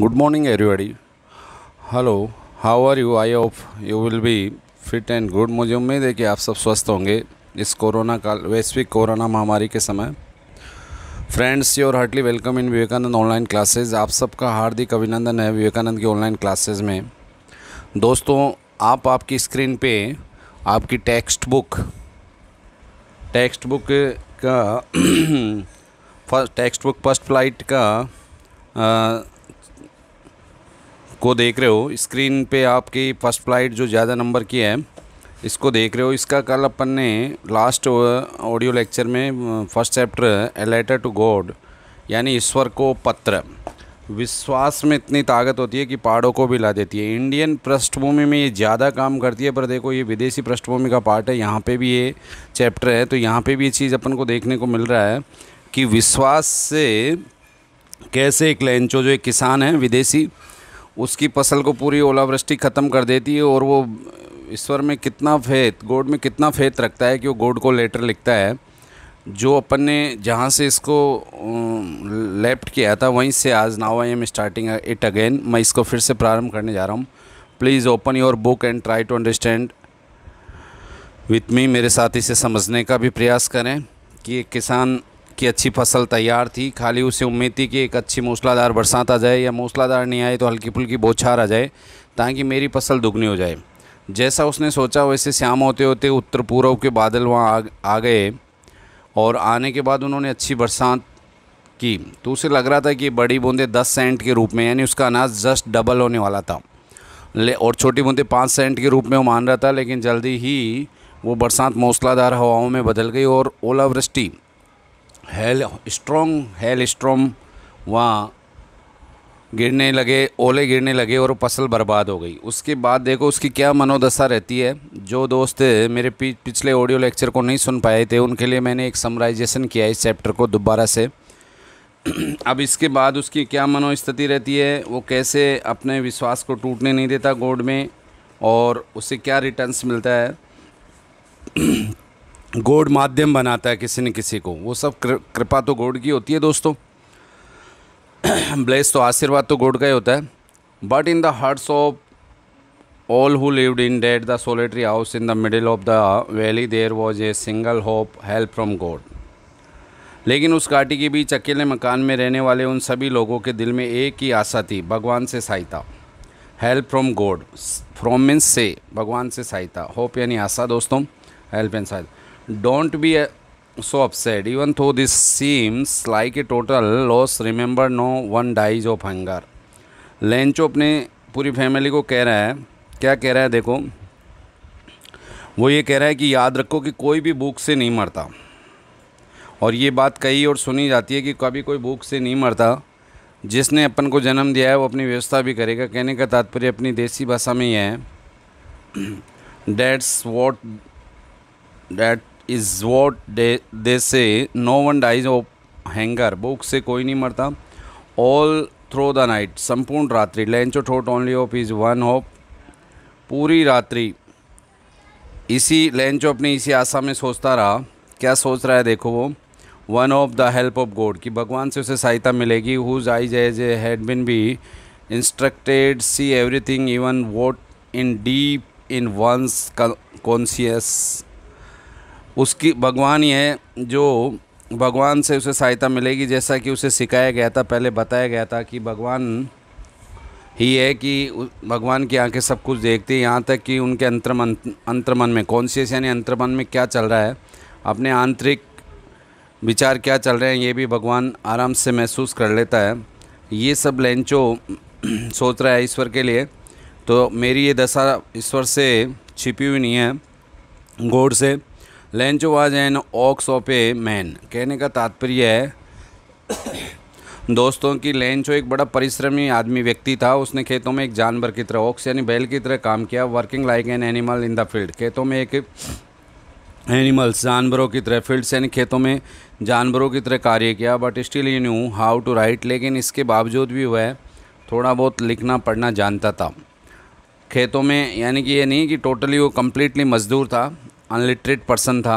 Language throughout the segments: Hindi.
good morning everybody hello how are you i hope you will be fit and good मुझे उम्मीद है कि आप सब स्वस्थ होंगे इस कोरोना काल वैश्विक कोरोना महामारी के समय friends your heartly welcome in Vivekananda online classes आप सबका हार्दिक अभिनंदन है विवेकानंद की ऑनलाइन क्लासेस में दोस्तों आप आपकी स्क्रीन पे आपकी टेक्स्ट बुक टेक्स्ट बुक का first textbook first flight का को देख रहे हो स्क्रीन पे आपकी फर्स्ट फ्लाइट जो ज़्यादा नंबर की है इसको देख रहे हो इसका कल अपन ने लास्ट ऑडियो लेक्चर में first chapter a letter to God यानी ईश्वर को पत्र विश्वास में इतनी ताकत होती है कि पहाड़ों को भी ला देती है इंडियन पृष्ठभूमि में ये ज़्यादा काम करती है पर देखो ये विदेशी पृष्ठभूमि का पार्ट है यहाँ पे भी ये चैप्टर है तो यहाँ पे भी ये चीज़ अपन को देखने को मिल रहा है कि विश्वास से कैसे एक लेंचो जो एक किसान है विदेशी उसकी फसल को पूरी ओलावृष्टि ख़त्म कर देती है और वो ईश्वर में कितना फेत गोड में कितना फेत रखता है कि वो गोड को लेटर लिखता है जो अपन ने जहाँ से इसको लेफ्ट किया था वहीं से आज now I am starting it again मैं इसको फिर से प्रारंभ करने जा रहा हूँ please open your book and try to understand with me मेरे साथ इसे समझने का भी प्रयास करें कि किसान कि अच्छी फसल तैयार थी खाली उसे उम्मीद थी कि एक अच्छी मूसलाधार बरसात आ जाए या मूसलाधार नहीं आए तो हल्की फुल्की बौछार आ जाए ताकि मेरी फसल दुगनी हो जाए जैसा उसने सोचा वैसे श्याम होते होते उत्तर पूर्व के बादल वहाँ आ, आ गए और आने के बाद उन्होंने अच्छी बरसात की तो उसे लग रहा था कि बड़ी बूंदें दस सेंट के रूप में यानी उसका अनाज जस्ट डबल होने वाला था ले और छोटी बूंदें पाँच सेंट के रूप में वो मान रहा था लेकिन जल्दी ही वो बरसात मौसलाधार हवाओं में बदल गई और ओलावृष्टि हेल स्ट्रॉन्ग हेल स्ट्रॉम वहाँ गिरने लगे ओले गिरने लगे और फसल बर्बाद हो गई उसके बाद देखो उसकी क्या मनोदशा रहती है जो दोस्त मेरे पिछले ऑडियो लेक्चर को नहीं सुन पाए थे उनके लिए मैंने एक समराइजेशन किया इस चैप्टर को दोबारा से अब इसके बाद उसकी क्या मनोस्थिति रहती है वो कैसे अपने विश्वास को टूटने नहीं देता गोड में और उसे क्या रिटर्न्स मिलता है गोड माध्यम बनाता है किसी न किसी को वो सब कृपा तो गोड की होती है दोस्तों ब्लेस तो आशीर्वाद तो गोड का ही होता है but in the hearts of all who lived in that the solitary house in the middle of the valley there was a single hope help from God लेकिन उस घाटी के बीच अकेले मकान में रहने वाले उन सभी लोगों के दिल में एक ही आशा थी भगवान से सहायता help from God from means से भगवान से सहायता होप यानी आशा दोस्तों हेल्प एंड सहायता don't be so upset, even though this seems like a total loss remember no one dies of hunger Lencho अपने पूरी फैमिली को कह रहा है क्या कह रहा है देखो वो ये कह रहा है कि याद रखो कि कोई भी भूख से नहीं मरता और ये बात कही और सुनी जाती है कि कभी कोई भूख से नहीं मरता जिसने अपन को जन्म दिया है वो अपनी व्यवस्था भी करेगा कहने का तात्पर्य अपनी देसी भाषा में यह है that's what that is what they they say no one dies of hunger भूख से कोई नहीं मरता ऑल थ्रो द नाइट संपूर्ण रात्रि Lencho thought only of his one hope पूरी रात्रि इसी लेंचो अपनी इसी आशा में सोचता रहा क्या सोच रहा है देखो वो one of the help of God कि भगवान से उसे सहायता मिलेगी whose eyes as a had been be instructed see everything even what in deep in one's conscious उसकी भगवान ही है जो भगवान से उसे सहायता मिलेगी जैसा कि उसे सिखाया गया था पहले बताया गया था कि भगवान ही है कि भगवान की आंखें सब कुछ देखती हैं यहाँ तक कि उनके अंतर्मन अंतर्मन में कॉन्शियस यानी अंतर्मन में क्या चल रहा है अपने आंतरिक विचार क्या चल रहे हैं ये भी भगवान आराम से महसूस कर लेता है ये सब लेंचो सोच रहा है ईश्वर के लिए तो मेरी ये दशा ईश्वर से छिपी हुई नहीं है गोड़ से Lencho was an ox of a man कहने का तात्पर्य है दोस्तों की लेंचो एक बड़ा परिश्रमी आदमी व्यक्ति था उसने खेतों में एक जानवर की तरह ऑक्स यानी बैल की तरह काम किया working like an animal in the field खेतों में एक एनिमल्स जानवरों की तरह फील्ड्स यानी खेतों में जानवरों की तरह कार्य किया but still you knew how to write लेकिन इसके बावजूद भी वह थोड़ा बहुत लिखना पढ़ना जानता था खेतों में यानी कि ये नहीं कि टोटली वो कम्प्लीटली मजदूर था अनलिटरेट पर्सन था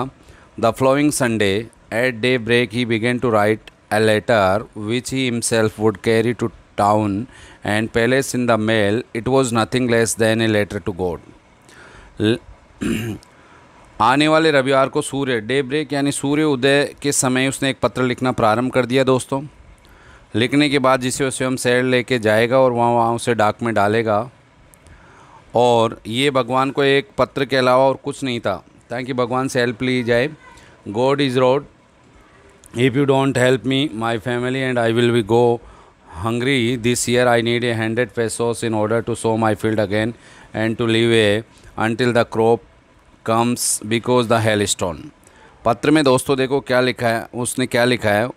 the following Sunday at daybreak he began to write a letter which he himself would carry to town and place in the mail it was nothing less than a letter to God आने वाले रविवार को सूर्य डे ब्रेक यानी सूर्य उदय के समय उसने एक पत्र लिखना प्रारंभ कर दिया दोस्तों लिखने के बाद जिसे स्वयं शहर लेके जाएगा और वहाँ वहाँ उसे डाक में डालेगा और ये भगवान को एक पत्र के अलावा और कुछ नहीं था ताकि भगवान से हेल्प ली जाए God is wrote if you don't help me my family and I will be go hungry this year I need a hundred pesos in order to sow my field again and to live a until the crop comes because the hailstone पत्र में दोस्तों देखो क्या लिखा है उसने क्या लिखा है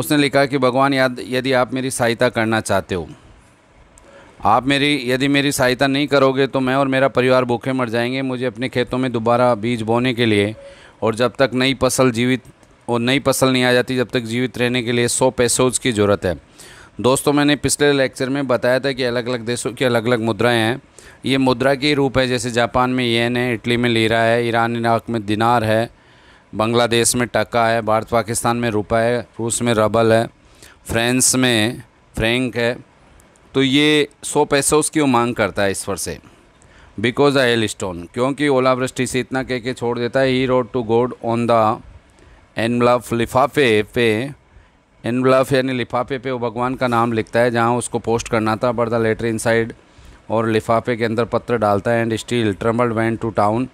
उसने लिखा कि भगवान याद यदि आप मेरी सहायता करना चाहते हो आप मेरी यदि मेरी सहायता नहीं करोगे तो मैं और मेरा परिवार भूखे मर जाएंगे मुझे अपने खेतों में दोबारा बीज बोने के लिए और जब तक नई फसल जीवित और नई फसल नहीं आ जाती जब तक जीवित रहने के लिए सौ पैसोज की ज़रूरत है दोस्तों मैंने पिछले लेक्चर में बताया था कि अलग अलग देशों की अलग अलग मुद्राएं हैं ये मुद्रा के रूप है जैसे जापान में येन है इटली में लीरा है ईरान इराक में दिनार है बांग्लादेश में टका है भारत पाकिस्तान में रुपा है रूस में रबल है फ्रांस में फ्रेंक है तो ये सौ पैसे उसकी मांग करता है ईश्वर से बिकॉज अ हेल स्टोन क्योंकि ओलावृष्टि से इतना कह के छोड़ देता है he wrote to God on the bluff लिफाफे पे ब्लफ़ यानी लिफाफे पे वो भगवान का नाम लिखता है जहाँ उसको पोस्ट करना था but the letter inside और लिफाफे के अंदर पत्र डालता है and still troubled went to town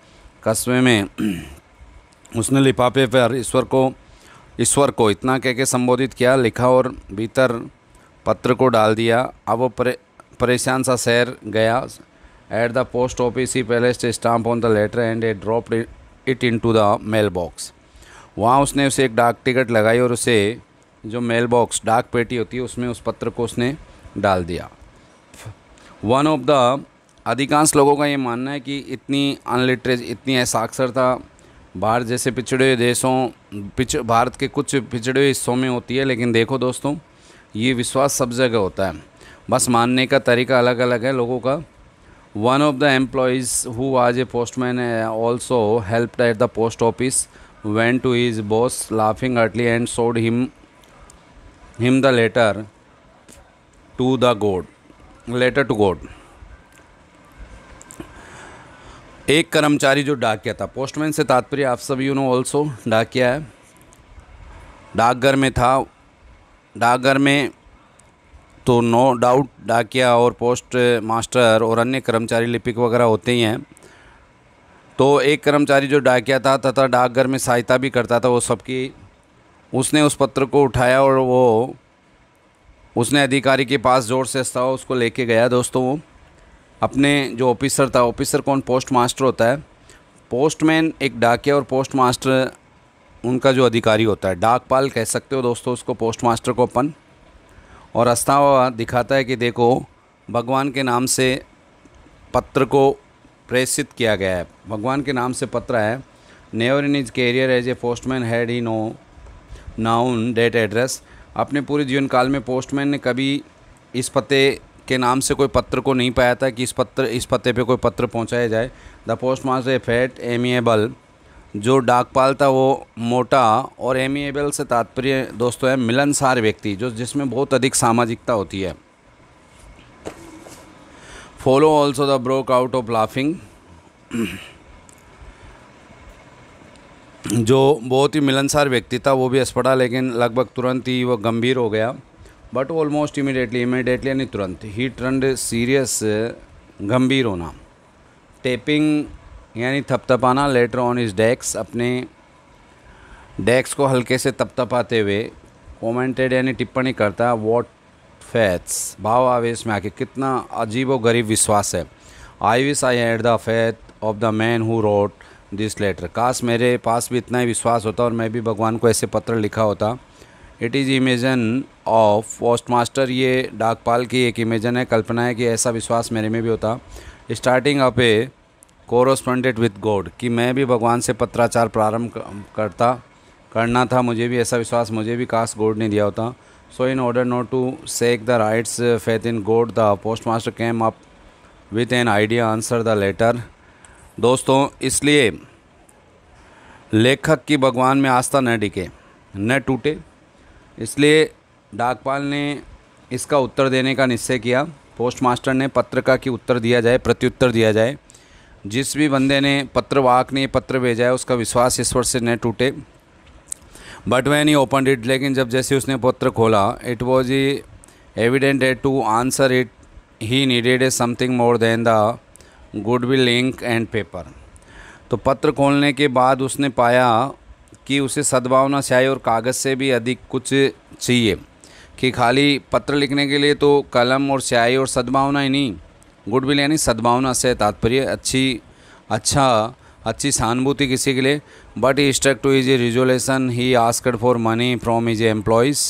कस्बे में उसने लिफाफे पर ईश्वर को ईश्वर को इतना कह के संबोधित किया लिखा और भीतर पत्र को डाल दिया अब वो परे, परेशान सा शहर गया at the post office he placed stamp on the letter and a drop it into the mailbox वहाँ उसने उसे एक डाक टिकट लगाई और उसे जो मेल बॉक्स डाक पेटी होती है उसमें उस पत्र को उसने डाल दिया वन ऑफ द अधिकांश लोगों का ये मानना है कि इतनी अनलिटरेज इतनी असाक्षरता भारत जैसे पिछड़े हुए देशों पिछ भारत के कुछ पिछड़े हुए हिस्सों में होती है लेकिन देखो दोस्तों ये विश्वास सब जगह होता है बस मानने का तरीका अलग अलग है लोगों का one of the employees who was a postman also help at the post office went to his boss laughing heartily and showed him him the letter to the God letter to God एक कर्मचारी जो डाकिया था पोस्टमैन से तात्पर्य आप सभी यू नो ऑल्सो डाकिया है डाकघर में था डाकघर में तो नो डाउट डाकिया और पोस्ट मास्टर और अन्य कर्मचारी लिपिक वगैरह होते ही हैं तो एक कर्मचारी जो डाकिया था तथा डाकघर में सहायता भी करता था वो सबकी उसने उस पत्र को उठाया और वो उसने अधिकारी के पास ज़ोर से था उसको लेके गया दोस्तों वो अपने जो ऑफिसर था ऑफिसर कौन पोस्ट मास्टर होता है पोस्टमैन एक डाकिया और पोस्ट मास्टर उनका जो अधिकारी होता है डाकपाल कह सकते हो दोस्तों उसको पोस्ट मास्टर को अपन और अस्तावा दिखाता है कि देखो भगवान के नाम से पत्र को प्रेषित किया गया है भगवान के नाम से पत्र है never in his career as a postman had he know known that address अपने पूरे जीवन काल में पोस्टमैन ने कभी इस पते के नाम से कोई पत्र को नहीं पाया था कि इस पत्र इस पते पे कोई पत्र पहुंचाया जाए the postmaster fat amiable जो डाक था वो मोटा और एमिएबल से तात्पर्य दोस्तों है मिलनसार व्यक्ति जो जिसमें बहुत अधिक सामाजिकता होती है follow also the broke out of laughing जो बहुत ही मिलनसार व्यक्ति था वो भी अस्पटा लेकिन लगभग तुरंत ही वह गंभीर हो गया बट ऑलमोस्ट इमिडिएटली इमिडिएटली यानी तुरंत ही ट्रंड सीरियस गंभीर होना टेपिंग यानी थपथपाना लेटर ऑन इज डेक्स अपने डेक्स को हल्के से तपतपाते हुए कॉमेंटेड यानी टिप्पणी करता है वॉट फैथ्स भाव आवेश में आके कितना अजीब और गरीब विश्वास है I wish I had the faith of the man who wrote this letter काश मेरे पास भी इतना ही विश्वास होता और मैं भी भगवान को ऐसे पत्र लिखा होता it is imagine of postmaster ये डाकपाल की एक इमेजन है कल्पना है कि ऐसा विश्वास मेरे में भी होता starting up a correspondence with God कि मैं भी भगवान से पत्राचार प्रारंभ करता करना था मुझे भी ऐसा विश्वास मुझे भी काश गॉड ने दिया होता so in order not to shake the writer's faith in God the postmaster came up with an idea answer the letter दोस्तों इसलिए लेखक की भगवान में आस्था न डिके न टूटे इसलिए डाकपाल ने इसका उत्तर देने का निश्चय किया पोस्ट मास्टर ने पत्र का कि उत्तर दिया जाए प्रत्युत्तर दिया जाए जिस भी बंदे ने पत्र वाक ने पत्र भेजा है उसका विश्वास ईश्वर से न टूटे but when he open it लेकिन जब जैसे उसने पत्र खोला इट वॉज ई एविडेंट है to answer it he needed a something more than the goodwill ink and paper तो पत्र खोलने के बाद उसने पाया कि उसे सद्भावना चाहिए और कागज़ से भी अधिक कुछ चाहिए कि खाली पत्र लिखने के लिए तो कलम और स्याही और सद्भावना ही नहीं गुडविल यानी सद्भावना से तात्पर्य अच्छी अच्छा अच्छी सहानुभूति किसी के लिए but he struck to his resolution he asked for money from his employees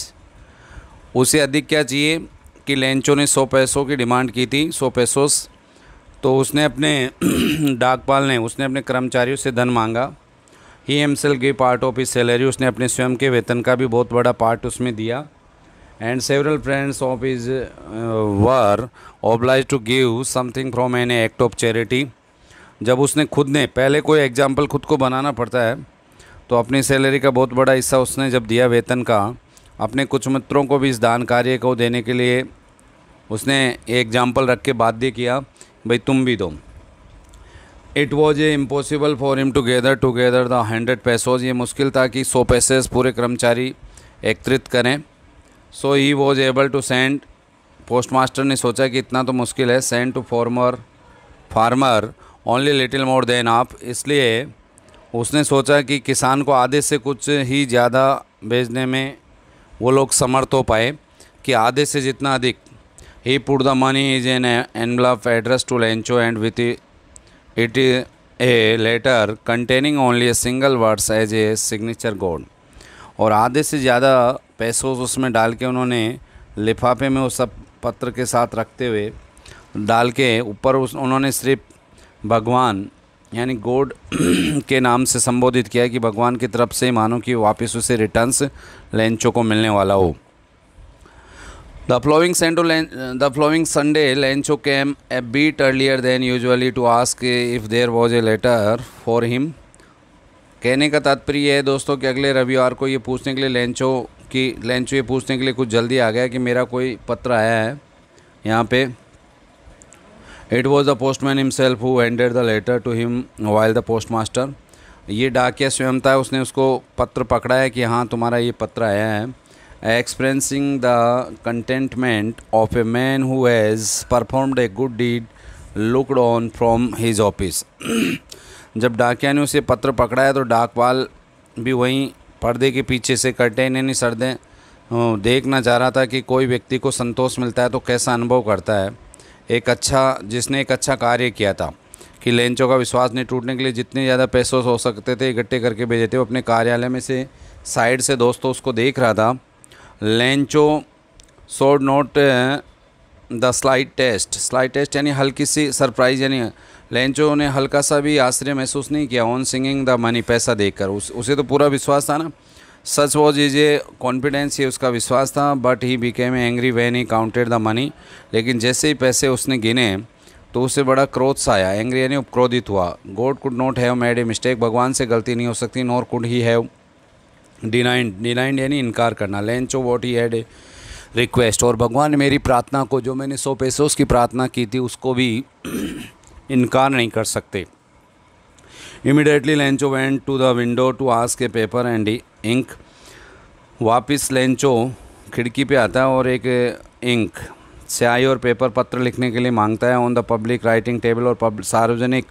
उसे अधिक क्या चाहिए कि लेंचो ने सौ पैसों की डिमांड की थी सौ पैसों तो उसने अपने डाकपाल ने उसने अपने कर्मचारियों से धन मांगा he himself give part of his salary उसने अपने स्वयं के वेतन का भी बहुत बड़ा पार्ट उसमें दिया and several friends of his uh, were obliged to give something from an act of charity जब उसने खुद ने पहले कोई एग्जाम्पल खुद को बनाना पड़ता है तो अपनी सैलरी का बहुत बड़ा हिस्सा उसने जब दिया वेतन का अपने कुछ मित्रों को भी इस दान कार्य को देने के लिए उसने एग्जाम्पल रख के बाध्य किया भाई तुम भी दो it was a impossible for him together together the hundred pesos ये मुश्किल था कि सौ पैसेज पूरे कर्मचारी एकत्रित करें so he was able to send postmaster ने सोचा कि इतना तो मुश्किल है send to former farmer only little more than half इसलिए उसने सोचा कि किसान को आधे से कुछ ही ज़्यादा भेजने में वो लोग समर्थ हो पाए कि आधे से जितना अधिक he put the money is an envelope address to Lencho and with it a letter containing only a single words as a signature God और आधे से ज़्यादा पैसों उसमें डाल के उन्होंने लिफाफे में वो सब पत्र के साथ रखते हुए डाल के ऊपर उस उन्होंने सिर्फ भगवान यानी गोड के नाम से संबोधित किया कि भगवान की तरफ से मानो कि वापस उसे रिटर्न्स लेंचो को मिलने वाला हो the following Sunday the following Sunday Lencho came a bit earlier than usually to ask if there was a letter for him कहने का तात्पर्य है दोस्तों कि अगले रविवार को ये पूछने के लिए लेंचो कि लंच वे पूछने के लिए कुछ जल्दी आ गया कि मेरा कोई पत्र आया है यहाँ पे it was the postman himself who handed the letter to him while the postmaster ये डाकिया स्वयं था उसने उसको पत्र पकड़ा है कि हाँ तुम्हारा ये पत्र आया है experiencing the contentment of a man who has performed a good deed looked on from his office जब डाकिया ने उसे पत्र पकड़ा है तो डाकवाल भी वहीं पर्दे के पीछे से कर्टेन यानी सर्दे देखना चाह रहा था कि कोई व्यक्ति को संतोष मिलता है तो कैसा अनुभव करता है एक अच्छा जिसने एक अच्छा कार्य किया था कि लेंचों का विश्वास नहीं टूटने के लिए जितने ज़्यादा पैसों हो सकते थे इकट्ठे करके भेजे थे वो अपने कार्यालय में से साइड से दोस्तों उसको देख रहा था Lencho showed not the slightest slightest यानी हल्की सी सरप्राइज यानी लेंचो ने हल्का सा भी आश्चर्य महसूस नहीं किया ऑन सिंगिंग द मनी पैसा देखकर उस उसे तो पूरा विश्वास था ना such was his a confidence ये उसका विश्वास था but he became angry when he counted the money लेकिन जैसे ही पैसे उसने गिने तो उसे बड़ा क्रोध सा आया एंग्री यानी क्रोधित हुआ God could not have made a mistake भगवान से गलती नहीं हो सकती nor could he have denied denied यानी इनकार करना Lencho what he had a request और भगवान ने मेरी प्रार्थना को जो मैंने सौ पैसों उसकी प्रार्थना की थी उसको भी इनकार नहीं कर सकते immediately Lencho went to the window to ask के पेपर एंड इंक वापस लेंचो खिड़की पे आता है और एक इंक स्याही और पेपर पत्र लिखने के लिए मांगता है on the public writing table और सार्वजनिक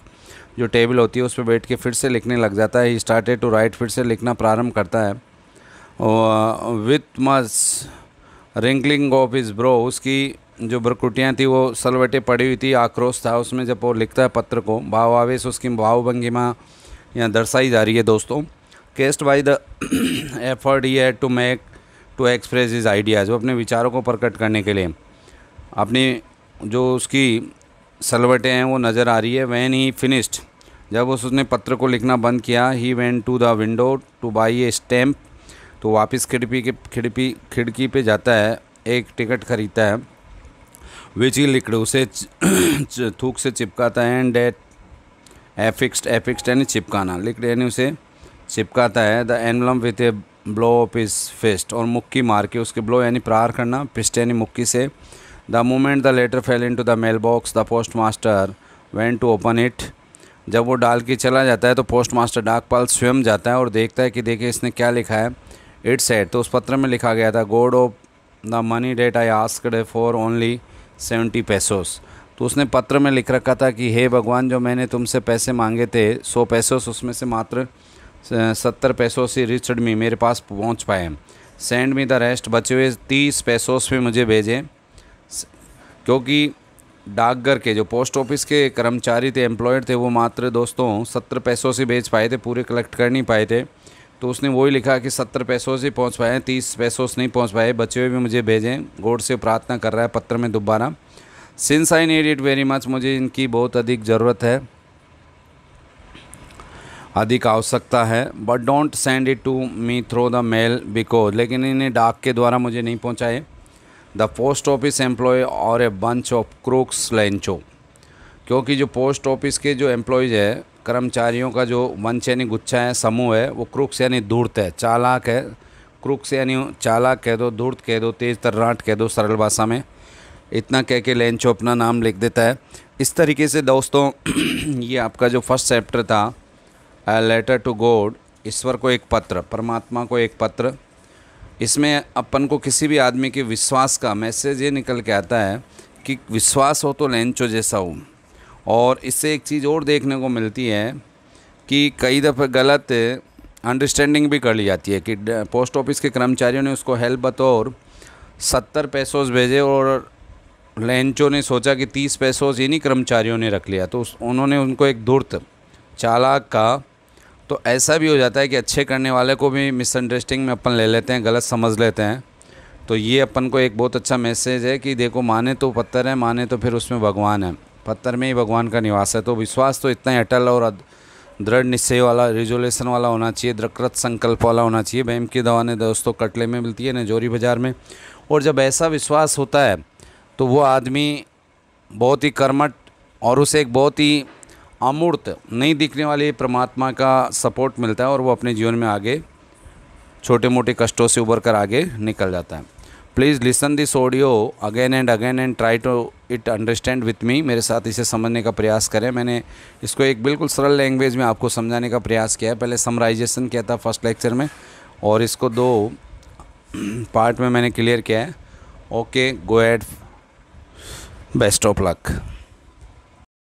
जो टेबल होती है उस पर बैठ के फिर से लिखने लग जाता है ही स्टार्टेड टू राइट फिर से लिखना प्रारंभ करता है विथ मस रिंकलिंग ऑफ इज ब्रो उसकी जो भ्रकुटियाँ थी वो सलवटे पड़ी हुई थी आक्रोश था उसमें जब वो लिखता है पत्र को भाव आवेश उसकी भाव भंगिमा यहाँ दर्शाई जा रही है दोस्तों caused by the effort he to make to express his ideas वो अपने विचारों को प्रकट करने के लिए अपनी जो उसकी सलवटें हैं वो नज़र आ रही है वैन ही फिनिश्ड जब उस उसने पत्र को लिखना बंद किया he went to the window to buy a stamp तो वापस खिड़की के खिड़की खिड़की पे जाता है एक टिकट खरीदता है विच ही लिक्ड उसे थूक से चिपकाता है एंड एट एफिक्सड एफिक्सड यानी चिपकाना लिक्ड यानी उसे चिपकाता है the envelope with a blow of his fist और मुक्की मार के उसके ब्लो यानी प्रहार करना पिस्ट यानी मुक्की से the moment the letter fell into the mailbox the postmaster went to open it जब वो डाल के चला जाता है तो पोस्ट मास्टर डाकपाल स्वयं जाता है और देखता है कि देखिए इसने क्या लिखा है इट्स एड तो उस पत्र में लिखा गया था God of the money that I asked for only seventy pesos तो उसने पत्र में लिख रखा था कि हे भगवान जो मैंने तुमसे पैसे मांगे थे सौ पैसोस उसमें से मात्र सत्तर पैसों से रिचर्ड मी मेरे पास पहुंच पाए सेंड मी द रेस्ट बचे हुए तीस पैसोस भी मुझे भेजें क्योंकि डाकघर के जो पोस्ट ऑफिस के कर्मचारी थे एम्प्लॉयड थे वो मात्र दोस्तों सत्तर पैसों से भेज पाए थे पूरे कलेक्ट कर नहीं पाए थे तो उसने वही लिखा कि सत्तर पैसों से पहुँच पाए तीस पैसों से नहीं पहुँच पाए बचे हुए भी मुझे भेजें गोड से प्रार्थना कर रहा है पत्र में दोबारा since I need it very much मुझे इनकी बहुत अधिक ज़रूरत है अधिक आवश्यकता है but don't send it to me through the mail because लेकिन इन्हें डाक के द्वारा मुझे नहीं पहुँचाए the post office employ are a bunch of crooks Lencho क्योंकि जो पोस्ट ऑफिस के जो एम्प्लॉयज़ है कर्मचारियों का जो वंश यानी गुच्छा है समूह है वो क्रुक्स यानी धूर्त है चालाक है क्रुक्स यानी चालाक कह दो धूर्त कह दो तेज तर्राट कह दो सरल भाषा में इतना कह के लेंचो अपना नाम लिख देता है इस तरीके से दोस्तों ये आपका जो फर्स्ट चैप्टर था लेटर टू गॉड ईश्वर को एक पत्र परमात्मा को एक पत्र इसमें अपन को किसी भी आदमी के विश्वास का मैसेज ये निकल के आता है कि विश्वास हो तो लेंचो जैसा हो और इससे एक चीज़ और देखने को मिलती है कि कई दफ़े गलत अंडरस्टैंडिंग भी कर ली जाती है कि पोस्ट ऑफिस के कर्मचारियों ने उसको हेल्प बतौर सत्तर पैसों भेजे और लेंचो ने सोचा कि तीस पैसोज इन्हीं कर्मचारियों ने रख लिया तो उस उन्होंने उनको एक धूर्त चालाक का तो ऐसा भी हो जाता है कि अच्छे करने वाले को भी मिसअंडरस्टैंडिंग में अपन ले लेते हैं गलत समझ लेते हैं तो ये अपन को एक बहुत अच्छा मैसेज है कि देखो माने तो पत्थर है माने तो फिर उसमें भगवान है पत्थर में ही भगवान का निवास है तो विश्वास तो इतना ही अटल और दृढ़ निश्चय वाला रिजोल्यूशन वाला होना चाहिए दृकृत संकल्प वाला होना चाहिए भैम की दवा ने दोस्तों कटले में मिलती है नजोरी बाज़ार में और जब ऐसा विश्वास होता है तो वो आदमी बहुत ही कर्मठ और उसे एक बहुत ही अमूर्त नहीं दिखने वाले परमात्मा का सपोर्ट मिलता है और वो अपने जीवन में आगे छोटे मोटे कष्टों से उभर कर आगे निकल जाता है please listen this audio again and again and try to it understand with me मेरे साथ इसे समझने का प्रयास करें मैंने इसको एक बिल्कुल सरल लैंग्वेज में आपको समझाने का प्रयास किया है पहले समराइजेशन किया था फर्स्ट लेक्चर में और इसको दो पार्ट में मैंने क्लियर किया है okay go ahead best of luck